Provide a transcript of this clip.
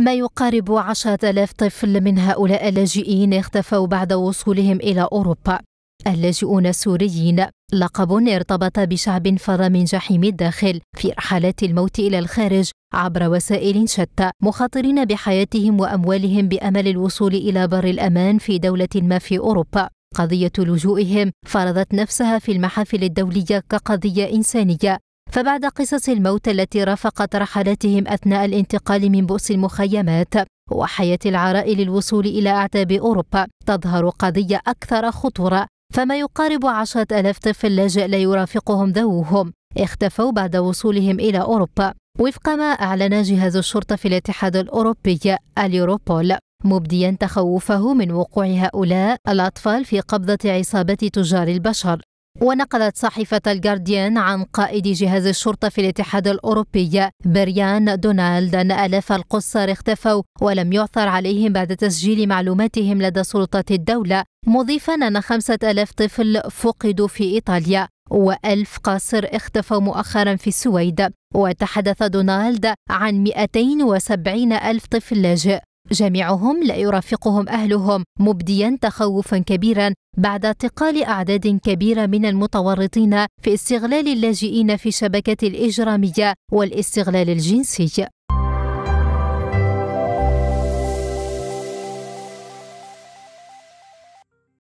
ما يقارب عشرة ألاف طفل من هؤلاء اللاجئين اختفوا بعد وصولهم إلى أوروبا اللاجئون السوريين لقب ارتبط بشعب فر من جحيم الداخل في رحلات الموت إلى الخارج عبر وسائل شتى مخاطرين بحياتهم وأموالهم بأمل الوصول إلى بر الأمان في دولة ما في أوروبا قضية لجوئهم فرضت نفسها في المحافل الدولية كقضية إنسانية فبعد قصص الموت التي رافقت رحلاتهم أثناء الانتقال من بؤس المخيمات وحياة العراء للوصول إلى أعتاب أوروبا تظهر قضية أكثر خطورة فما يقارب عشرة ألاف طفل لاجئ لا يرافقهم ذووهم اختفوا بعد وصولهم إلى أوروبا وفق ما أعلن جهاز الشرطة في الاتحاد الأوروبي اليوروبول مبديا تخوفه من وقوع هؤلاء الأطفال في قبضة عصابة تجار البشر ونقلت صحيفة الجارديان عن قائد جهاز الشرطة في الاتحاد الأوروبي بريان دونالد أن آلاف القصار اختفوا ولم يعثر عليهم بعد تسجيل معلوماتهم لدى سلطات الدولة مضيفا أن خمسة ألاف طفل فقدوا في إيطاليا وألف قاصر اختفوا مؤخرا في السويد وتحدث دونالد عن 270 ألف طفل لاجئ جميعهم لا يرافقهم أهلهم مبديا تخوفا كبيرا بعد اعتقال أعداد كبيرة من المتورطين في استغلال اللاجئين في شبكة الإجرامية والاستغلال الجنسي